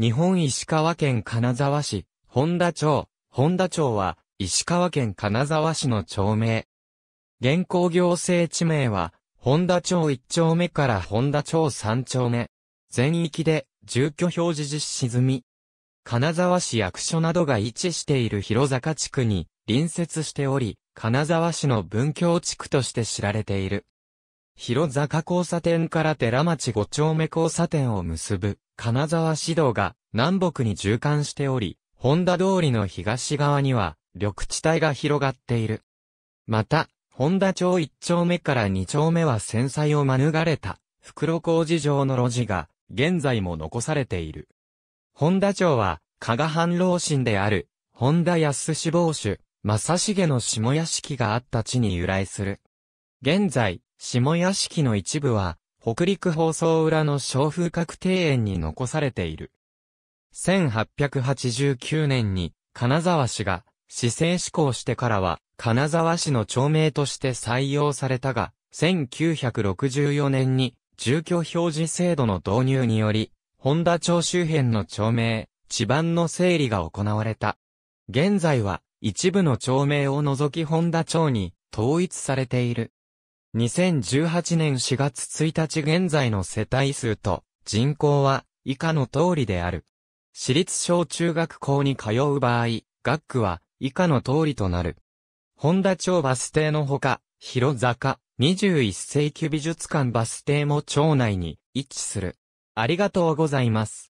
日本石川県金沢市、本田町、本田町は、石川県金沢市の町名。現行行政地名は、本田町1丁目から本田町3丁目。全域で、住居表示実施済み。金沢市役所などが位置している広坂地区に隣接しており、金沢市の文教地区として知られている。広坂交差点から寺町5丁目交差点を結ぶ金沢市道が南北に縦貫しており、本田通りの東側には緑地帯が広がっている。また、本田町1丁目から2丁目は戦災を免れた袋小路場の路地が現在も残されている。本田町は加賀藩老神である本田康志坊主正成の下屋敷があった地に由来する。現在、下屋敷の一部は北陸放送裏の小風格庭園に残されている。1889年に金沢市が市政施行してからは金沢市の町名として採用されたが、1964年に住居表示制度の導入により、本田町周辺の町名、地盤の整理が行われた。現在は一部の町名を除き本田町に統一されている。2018年4月1日現在の世帯数と人口は以下の通りである。私立小中学校に通う場合、学区は以下の通りとなる。本田町バス停のほか、広坂、21世紀美術館バス停も町内に位置する。ありがとうございます。